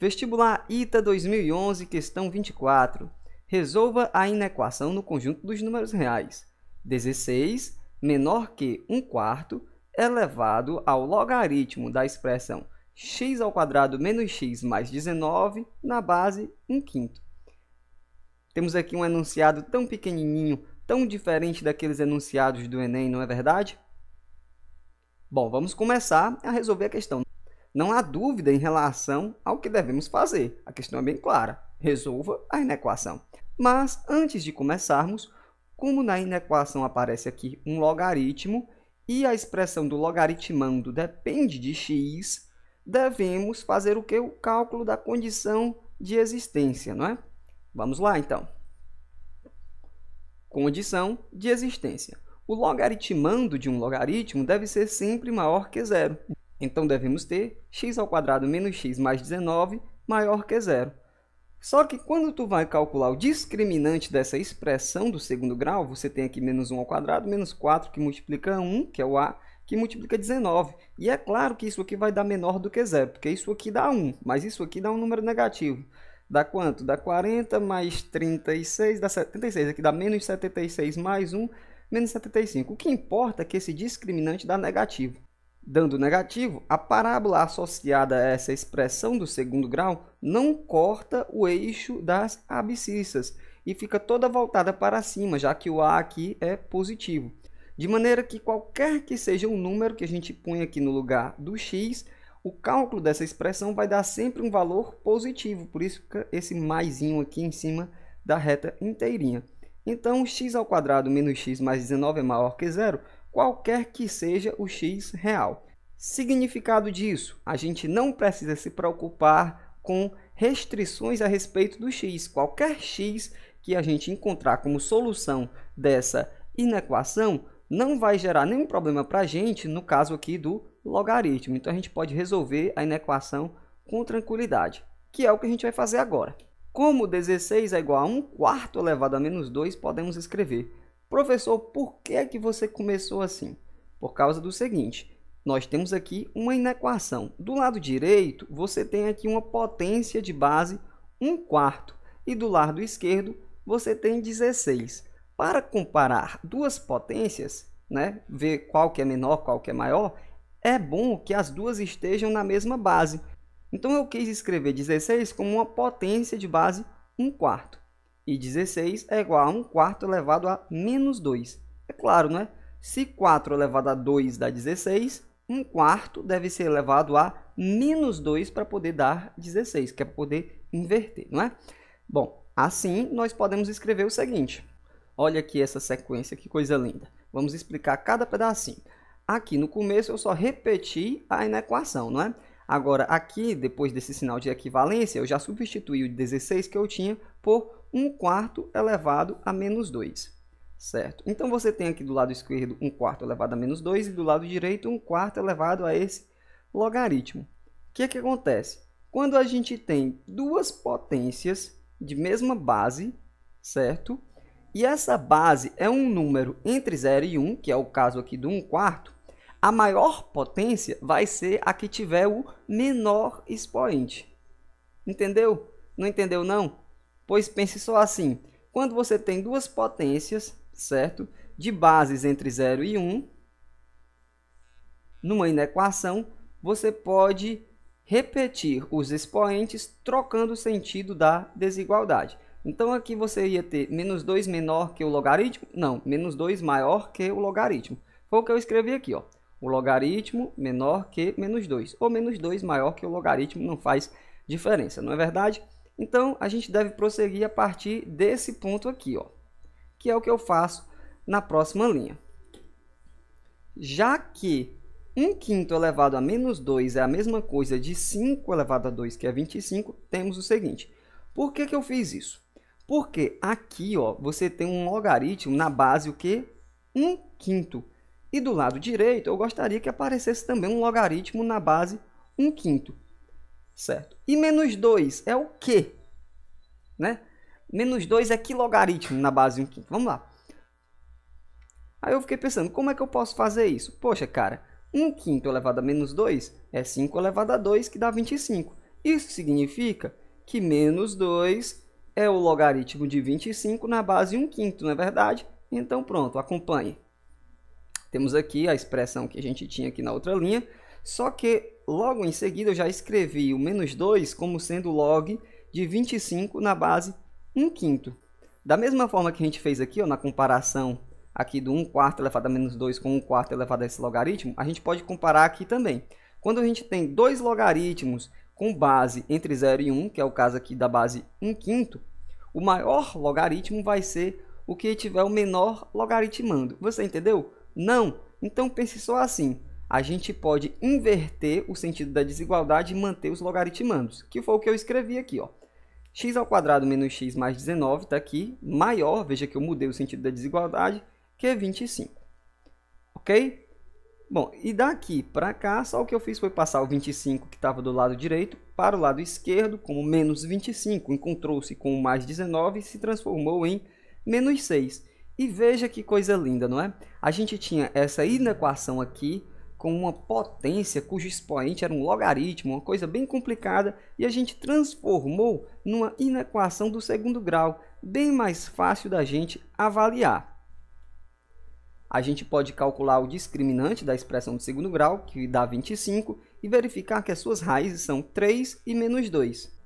Vestibular ITA 2011, questão 24. Resolva a inequação no conjunto dos números reais. 16 menor que 1 quarto elevado é ao logaritmo da expressão x ao quadrado menos x mais 19 na base 1 quinto. Temos aqui um enunciado tão pequenininho, tão diferente daqueles enunciados do Enem, não é verdade? Bom, vamos começar a resolver a questão. Não há dúvida em relação ao que devemos fazer. A questão é bem clara. Resolva a inequação. Mas antes de começarmos, como na inequação aparece aqui um logaritmo e a expressão do logaritmando depende de x, devemos fazer o que? O cálculo da condição de existência, não é? Vamos lá, então. Condição de existência. O logaritmando de um logaritmo deve ser sempre maior que zero. Então devemos ter x ao quadrado menos x mais 19 maior que zero. Só que quando tu vai calcular o discriminante dessa expressão do segundo grau, você tem aqui menos 1 ao quadrado, menos 4, que multiplica 1, que é o a, que multiplica 19. E é claro que isso aqui vai dar menor do que zero, porque isso aqui dá 1, mas isso aqui dá um número negativo. Dá quanto? Dá 40 mais 36, dá 76. Aqui dá menos 76 mais 1, menos 75. O que importa é que esse discriminante dá negativo. Dando negativo, a parábola associada a essa expressão do segundo grau não corta o eixo das abscissas e fica toda voltada para cima, já que o A aqui é positivo. De maneira que qualquer que seja o número que a gente põe aqui no lugar do x, o cálculo dessa expressão vai dar sempre um valor positivo, por isso fica esse mais aqui em cima da reta inteirinha. Então, x ao quadrado menos x mais 19 é maior que zero, qualquer que seja o x real. Significado disso, a gente não precisa se preocupar com restrições a respeito do x. Qualquer x que a gente encontrar como solução dessa inequação não vai gerar nenhum problema para a gente no caso aqui do logaritmo. Então, a gente pode resolver a inequação com tranquilidade, que é o que a gente vai fazer agora. Como 16 é igual a 1 quarto elevado a menos 2, podemos escrever Professor, por que, é que você começou assim? Por causa do seguinte, nós temos aqui uma inequação. Do lado direito, você tem aqui uma potência de base 1 quarto e do lado esquerdo você tem 16. Para comparar duas potências, né, ver qual que é menor, qual que é maior, é bom que as duas estejam na mesma base. Então eu quis escrever 16 como uma potência de base 1 quarto e 16 é igual a 1 quarto elevado a menos 2. É claro, né? Se 4 elevado a 2 dá 16, 1 quarto deve ser elevado a menos 2 para poder dar 16, que é para poder inverter, não é? Bom, assim nós podemos escrever o seguinte. Olha aqui essa sequência, que coisa linda. Vamos explicar cada pedacinho. Aqui no começo eu só repeti a inequação, não é? Agora, aqui, depois desse sinal de equivalência, eu já substituí o 16 que eu tinha por 1 quarto elevado a menos 2. Certo? Então, você tem aqui do lado esquerdo 1 quarto elevado a menos 2 e do lado direito 1 quarto elevado a esse logaritmo. O que, é que acontece? Quando a gente tem duas potências de mesma base, certo? E essa base é um número entre 0 e 1, que é o caso aqui do 1 quarto, a maior potência vai ser a que tiver o menor expoente. Entendeu? Não entendeu não? Pois pense só assim. Quando você tem duas potências, certo? De bases entre 0 e 1, um, numa inequação, você pode repetir os expoentes trocando o sentido da desigualdade. Então aqui você ia ter menos 2 menor que o logaritmo? Não, menos 2 maior que o logaritmo. Foi o que eu escrevi aqui, ó o logaritmo menor que menos 2, ou menos 2 maior que o logaritmo não faz diferença, não é verdade? Então, a gente deve prosseguir a partir desse ponto aqui, ó, que é o que eu faço na próxima linha. Já que 1 quinto elevado a menos 2 é a mesma coisa de 5 elevado a 2, que é 25, temos o seguinte. Por que, que eu fiz isso? Porque aqui ó, você tem um logaritmo na base o quê? 1 quinto. E do lado direito, eu gostaria que aparecesse também um logaritmo na base 1 quinto, certo? E menos 2 é o quê? Né? Menos 2 é que logaritmo na base 1 quinto? Vamos lá. Aí eu fiquei pensando, como é que eu posso fazer isso? Poxa, cara, 1 quinto elevado a menos 2 é 5 elevado a 2, que dá 25. Isso significa que menos 2 é o logaritmo de 25 na base 1 quinto, não é verdade? Então pronto, acompanhe. Temos aqui a expressão que a gente tinha aqui na outra linha, só que logo em seguida eu já escrevi o menos 2 como sendo log de 25 na base 1 quinto. Da mesma forma que a gente fez aqui ó, na comparação aqui do 1 quarto elevado a menos 2 com 1 quarto elevado a esse logaritmo, a gente pode comparar aqui também. Quando a gente tem dois logaritmos com base entre 0 e 1, que é o caso aqui da base 1 quinto, o maior logaritmo vai ser o que tiver o menor logaritmando. Você entendeu? Não. Então pense só assim. A gente pode inverter o sentido da desigualdade e manter os logaritmandos, que foi o que eu escrevi aqui, ó. x ao quadrado menos x mais 19 está aqui, maior, veja que eu mudei o sentido da desigualdade, que é 25. OK? Bom, e daqui para cá, só o que eu fiz foi passar o 25 que estava do lado direito para o lado esquerdo, como menos 25, encontrou-se com o mais 19 e se transformou em menos 6. E veja que coisa linda, não é? A gente tinha essa inequação aqui com uma potência cujo expoente era um logaritmo, uma coisa bem complicada, e a gente transformou numa inequação do segundo grau, bem mais fácil da gente avaliar. A gente pode calcular o discriminante da expressão do segundo grau, que dá 25, e verificar que as suas raízes são 3 e menos 2.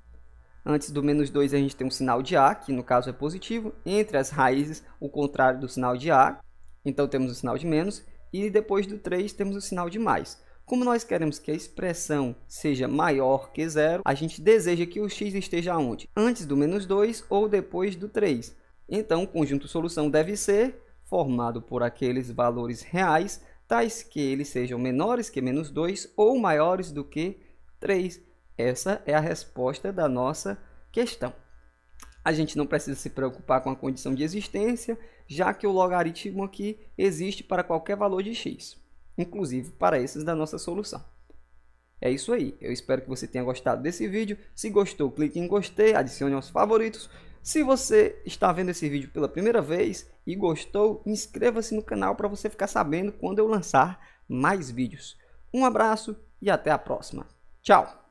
Antes do menos 2 a gente tem um sinal de A, que no caso é positivo. Entre as raízes, o contrário do sinal de A. Então temos o sinal de menos. E depois do 3 temos o sinal de mais. Como nós queremos que a expressão seja maior que zero, a gente deseja que o x esteja onde? Antes do menos 2 ou depois do 3. Então, o conjunto solução deve ser formado por aqueles valores reais, tais que eles sejam menores que menos 2 ou maiores do que 3. Essa é a resposta da nossa questão. A gente não precisa se preocupar com a condição de existência, já que o logaritmo aqui existe para qualquer valor de x, inclusive para esses da nossa solução. É isso aí, eu espero que você tenha gostado desse vídeo. Se gostou, clique em gostei, adicione aos favoritos. Se você está vendo esse vídeo pela primeira vez e gostou, inscreva-se no canal para você ficar sabendo quando eu lançar mais vídeos. Um abraço e até a próxima. Tchau!